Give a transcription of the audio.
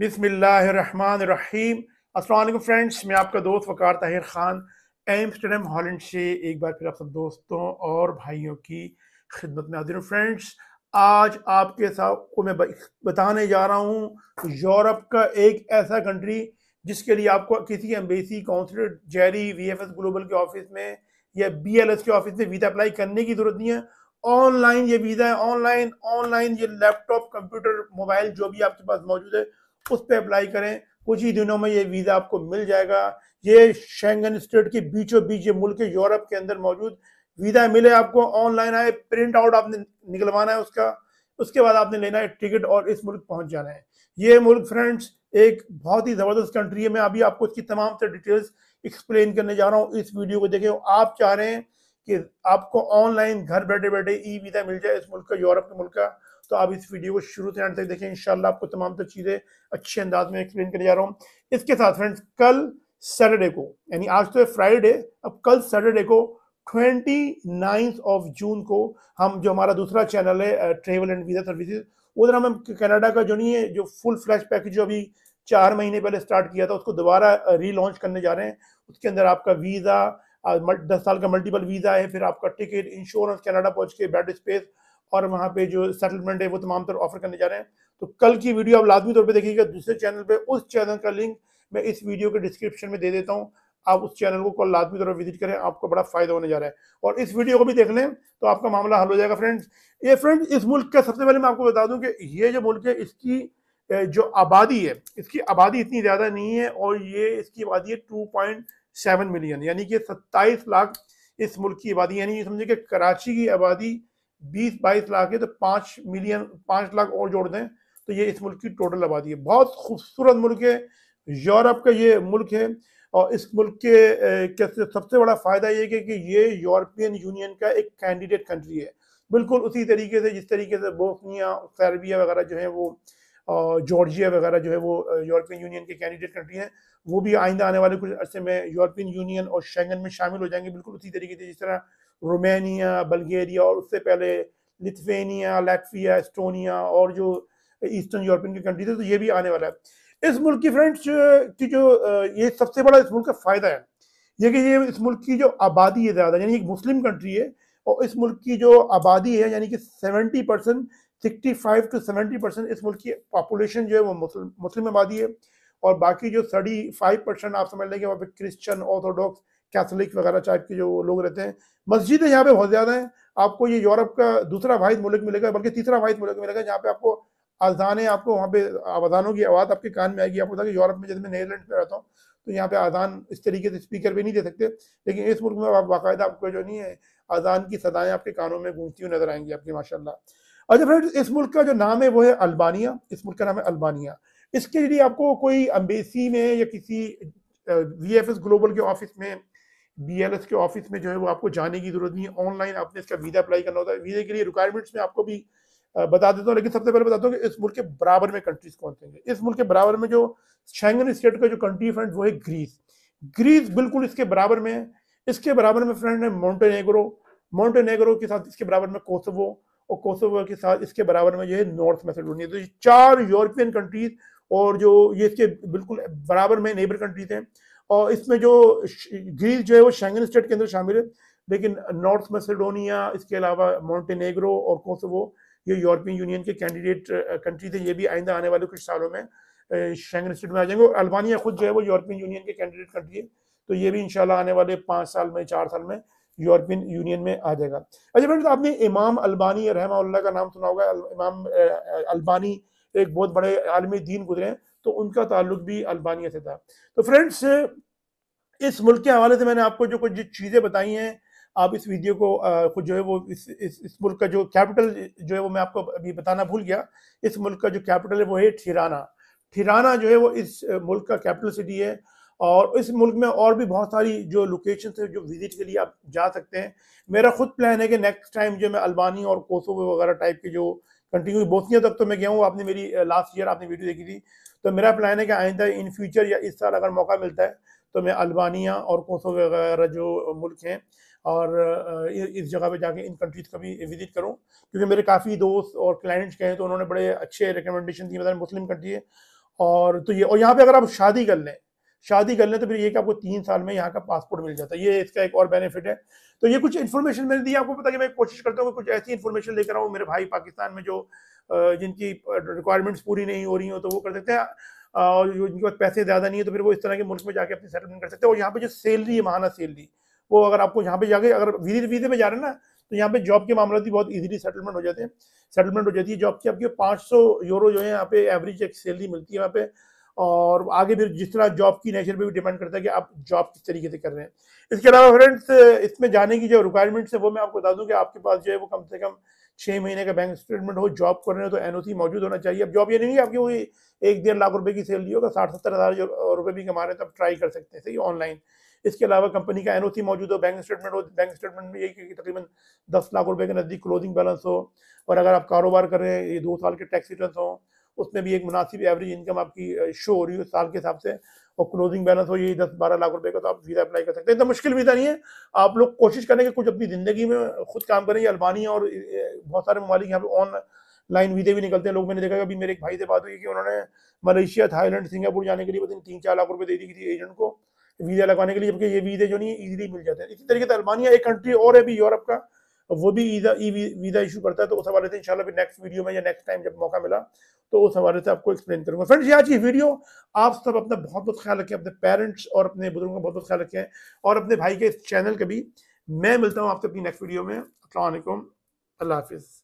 बिसमीम असल फ्रेंड्स मैं आपका दोस्त वकार ताहिर ख़ान एम्स्टर्डम हॉलैंड से एक बार फिर आप सब दोस्तों और भाइयों की खिदमत में हाजिर फ्रेंड्स आज आपके साथ को मैं बताने जा रहा हूँ यूरोप का एक ऐसा कंट्री जिसके लिए आपको किसी एम्बेसी काउंसिल जेरी वी एफ एस ग्लोबल के ऑफिस में या बी एल एस के ऑफिस में वीज़ा अप्लाई करने की ज़रूरत नहीं है ऑनलाइन ये वीज़ा है ऑनलाइन ऑनलाइन ये लैपटॉप कंप्यूटर मोबाइल जो भी आपके पास मौजूद है उस पर अप्लाई करें कुछ ही दिनों में ये वीज़ा आपको मिल जाएगा ये शेंगन स्टेट के बीचों बीच ये मुल्क यूरोप के अंदर मौजूद वीज़ा मिले आपको ऑनलाइन आए प्रिंट आउट आपने निकलवाना है उसका उसके बाद आपने लेना है टिकट और इस मुल्क पहुंच जाना है ये मुल्क फ्रेंड्स एक बहुत ही ज़बरदस्त कंट्री है मैं अभी आपको इसकी तमाम से डिटेल्स एक्सप्लेन करने जा रहा हूँ इस वीडियो को देखें आप चाह रहे हैं कि आपको ऑनलाइन घर बैठे बैठे ई वीज़ा मिल जाए इस मुल्क का यूरोप के मुल्क का तो आप इस वीडियो को शुरू से एंड तक देखें इंशाल्लाह आपको तमाम तर चीज़ें अच्छे अंदाज में एक्सप्लेन करने जा रहा हूँ इसके साथ फ्रेंड्स कल सैटरडे को यानी आज तो है फ्राइडे अब कल सैटरडे को ट्वेंटी नाइन्थ ऑफ जून को हम जो हमारा दूसरा चैनल है ट्रेवल एंड वीज़ा सर्विसेज उधर हम कनाडा का जो नहीं है जो फुल फ्लैश पैकेज जो अभी चार महीने पहले स्टार्ट किया था उसको दोबारा रीलॉन्च करने जा रहे हैं उसके अंदर आपका वीज़ा दस साल का मल्टीपल वीज़ा है फिर आपका टिकट इंश्योरेंस कनाडा पहुंच के बेड स्पेस और वहाँ पे जो सेटलमेंट है वो तमाम तरह ऑफर करने जा रहे हैं तो कल की वीडियो आप लाजमी तौर पर देखिएगा दूसरे चैनल पर उस चैनल का लिंक मैं इस वीडियो के डिस्क्रिप्शन में दे देता हूँ आप उस चैनल को कल लाजमी तौर पर विजिट करें आपको बड़ा फायदा होने जा रहा है और इस वीडियो को भी देख लें तो आपका मामला हल हो जाएगा फ्रेंड्स ये फ्रेंड्स इस मुल्क का सबसे पहले मैं आपको बता दूँ कि ये जो मुल्क है इसकी जो आबादी है इसकी आबादी इतनी ज़्यादा नहीं है और ये इसकी आबादी है टू पॉइंट सेवन मिलियन यानी कि सत्ताईस लाख इस मुल्क की आबादी यानी ये समझिए कि कराची की आबादी बीस बाईस लाख है तो पाँच मिलियन पाँच लाख और जोड़ दें तो ये इस मुल्क की टोटल आबादी है बहुत खूबसूरत मुल्क है यूरोप का ये मुल्क है और इस मुल्क के सबसे बड़ा फ़ायदा ये है कि ये यूरोपियन यूनियन का एक कैंडिडेट कंट्री है बिल्कुल उसी तरीके से जिस तरीके से बोस्निया सर्बिया वगैरह जो है वो जॉर्जिया वगैरह जो है वो यूरोपियन यूनियन के कैंडिडेट कंट्री हैं वो भी आइंदा आने वाले कुछ अर्से में यूरोपियन यूनियन और शेंगन में शामिल हो जाएंगे बिल्कुल उसी तरीके से जिस तरह रोमानिया बल्गेरिया और उससे पहले लिथवेनिया लैटविया एस्टोनिया और जो ईस्टर्न यूरोपियन की कंट्रीज है तो ये भी आने वाला है इस मुल्क की फ्रेंड्स की जो ये सबसे बड़ा इस मुल्क का फ़ायदा है ये कि ये इस मुल्क की जो आबादी है ज़्यादा यानी एक मुस्लिम कंट्री है और इस मुल्क की जो आबादी है यानी कि seventy percent sixty five to seventy percent इस मुल्क की पॉपुलेशन जो है वो मुस्लिम मुस्लिम आबादी है और बाकी जो थर्टी फाइव परसेंट आप समझ लेंगे वहाँ पे क्रिश्चन ऑर्थोडॉक्स कैथलिक वगैरह टाइप के जो लोग रहते हैं मस्जिदें यहाँ पे बहुत ज़्यादा हैं आपको ये यूरोप का दूसरा वाहिद मुल्क मिलेगा बल्कि तीसरा वाहिद मुल्क मिलेगा जहाँ पे आपको अजान आपको वहाँ पे अजानों की आवाज़ आपके कान में आएगी आपको पता कि यूरोप में जैसे मैं नीदरलैंड में रहता हूँ तो यहाँ पे अजान इस तरीके से स्पीकर भी नहीं दे सकते लेकिन इस मुल्क में आप बाकायदा आपको जो नहीं है अजान की सदाएँ आपके कानों में गूंजती हुई नजर आएंगी आपकी माशा अच्छा फ्रेंड्स इस मुल्क का जो नाम है वो है अल्बानिया इस मुल्क का नाम है अल्बानिया इसके लिए आपको कोई अम्बेसी में या किसी वी एफ एस ग्लोबल के ऑफिस में बी एल एस के ऑफिस में जो है वो आपको जाने की जरूरत नहीं है ऑनलाइन आपने इसका वीज़ा अप्लाई करना होता है वीज़े के लिए रिक्वायरमेंट्स में आपको भी बता देता हूँ लेकिन सबसे पहले बताता हूँ कि इस मुल्क के बराबर में कंट्रीज कौन से हैं इस मुल्क के बराबर में जो शेंगन स्टेट का जो कंट्री फ्रेंड वो है ग्रीस ग्रीस बिल्कुल इसके बराबर में है इसके बराबर में फ्रेंड है माउंटेनेगरो माउंटेनेगरो के साथ इसके बराबर में कोसोवो और कोसोवो के साथ इसके बराबर में जो है नॉर्थ मैसेडोनिया तो ये चार यूरोपियन कंट्रीज और जो ये इसके बिल्कुल बराबर में नेबर कंट्रीज हैं और इसमें जो ग्रीस जो है वो शेंगन स्टेट के अंदर शामिल है लेकिन नॉर्थ मैसेडोनिया इसके अलावा मॉन्टेनेग्रो और कोसोवो ये यूरोपियन यूनियन के कैंडिडेट कंट्रीज हैं ये भी आइंदा आने वाले कुछ सालों में शेंगन स्टेट में आ जाएंगे और अल्बानिया खुद जो है वो यूरोपियन यूनियन के कैंडिडेट कंट्री है तो ये भी इंशाल्लाह आने वाले पाँच साल में चार साल में यूरोपियन यूनियन में आ जाएगा अच्छा बेटा आपने इमाम अल्बानी रहमा का नाम सुना होगा इमाम अल्बानी एक बहुत बड़े आलमी दीन गुजरे हैं तो उनका ताल्लुक भी अल्बानिया से था तो फ्रेंड्स इस मुल्क के हवाले से मैंने आपको जो कुछ चीज़ें बताई हैं आप इस वीडियो को जो है वो इस इस, इस मुल्क का जो कैपिटल जो है वो मैं आपको अभी बताना भूल गया इस मुल्क का जो कैपिटल है वो है ठिराना ठिराना जो है वो इस मुल्क का कैपिटल सिटी है और इस मुल्क में और भी बहुत सारी जो लोकेशन है जो विजिट के लिए आप जा सकते हैं मेरा खुद प्लान है कि नेक्स्ट टाइम जो मैं अल्बानी और कोसोवे वगैरह टाइप के जो कंटिन्यू बोस्तियाँ तक तो मैं गया हूँ आपने मेरी लास्ट ईयर आपने वीडियो देखी थी तो मेरा प्लान है कि आइंदा इन फ्यूचर या इस साल अगर मौका मिलता है तो मैं अल्बानिया और कोसो वगैरह जो मुल्क हैं और इस जगह पे जाके इन कंट्रीज़ का भी विज़िट करूं क्योंकि मेरे काफ़ी दोस्त और क्लाइंट्स गए तो उन्होंने बड़े अच्छे रिकमेंडेशन दिए मतलब मुस्लिम कंट्री है और तो ये और यहाँ पे अगर आप शादी कर लें शादी कर लें तो फिर ये कि आपको तीन साल में यहाँ का पासपोर्ट मिल जाता है ये इसका एक और बेनिफिट है तो ये कुछ इन्फॉर्मेशन मैंने दी आपको पता कि मैं कोशिश करता हूँ कुछ ऐसी इन्फॉर्मेशन लेकर आऊँ मेरे भाई पाकिस्तान में जो जिनकी रिक्वायरमेंट्स पूरी नहीं हो रही हो तो वो कर सकते हैं और जो जिनके पास पैसे ज़्यादा नहीं है तो फिर वो इस तरह के मुल्क में जाके अपनी सेटलमेंट कर सकते हैं और यहाँ पे जो सैलरी है महाना सैलरी वो अगर आपको यहाँ पे जाके अगर वीजे वीजे पे जा रहे हैं ना तो यहाँ पे जॉब के मामला भी बहुत इजीली सेटलमेंट हो जाते हैं सेटलमेंट हो जाती है जॉब की आपकी पाँच यूरो जो है यहाँ पे एवरेज एक सैलरी मिलती है यहाँ पे और आगे फिर जिस तरह जॉब की नेचर पे भी डिपेंड करता है कि आप जॉब किस तरीके से कर रहे हैं इसके अलावा फ्रेंड्स इसमें जाने की जो रिक्वायरमेंट्स है वो मैं आपको बता दूं कि आपके पास जो है वो कम से कम छः महीने का बैंक स्टेटमेंट हो जॉब कर रहे हो तो एन मौजूद होना चाहिए अब जॉब ये नहीं है आपकी वही एक डेढ़ लाख रुपये की सैलरी होगा साठ सत्तर हज़ार रुपये भी कमा रहे हैं तो आप ट्राई कर सकते हैं सही ऑनलाइन इसके अलावा कंपनी का एन मौजूद हो बैंक स्टेटमेंट हो बैंक स्टेटमेंट में यही कि तकरीबन दस लाख रुपये के नज़दीक क्लोजिंग बैलेंस हो और अगर आप कारोबार कर रहे हैं ये दो साल के टैक्स रिटर्न हों उसमें भी एक मुनासिब एवरेज इनकम आपकी शो हो रही है साल के हिसाब से और क्लोजिंग बैलेंस हो यही दस बारह लाख रुपए का तो आप वीज़ा अप्लाई कर सकते हैं इतना मुश्किल वीज़ा नहीं है आप लोग कोशिश करें कि कुछ अपनी ज़िंदगी में खुद काम करें अल्बानिया और बहुत सारे ममालिक यहाँ पे ऑन लाइन वीजे भी निकलते हैं लोग मैंने देखा अभी मेरे एक भाई से बात हुई कि उन्होंने मलेशिया थाईलैंड सिंगापुर जाने के लिए पता तीन चार लाख रुपए दे दी किसी एजेंट को वीज़ा लगाने के लिए जबकि ये वीज़े जो नहीं है ईजिली मिल जाते हैं इसी तरीके से अल्बानिया एक कंट्री और है अभी यूरोप का और वो भी वीज़ा ई वीज़ा इशू करता है तो उस हवाले से इनशाला फिर नेक्स्ट वीडियो में या नेक्स्ट टाइम जब मौका मिला तो उस हवाले से आपको एक्सप्लेन करूंगा फ्रेंड्स ये आज की वीडियो आप सब अपना बहुत बहुत ख्याल रखें अपने पेरेंट्स और अपने बुजुर्गों का बहुत बहुत ख्याल रखें और अपने भाई के इस चैनल का भी मैं मिलता हूँ आपसे अपनी नेक्स्ट वीडियो में अल्लाम अल्लाह हाफिज़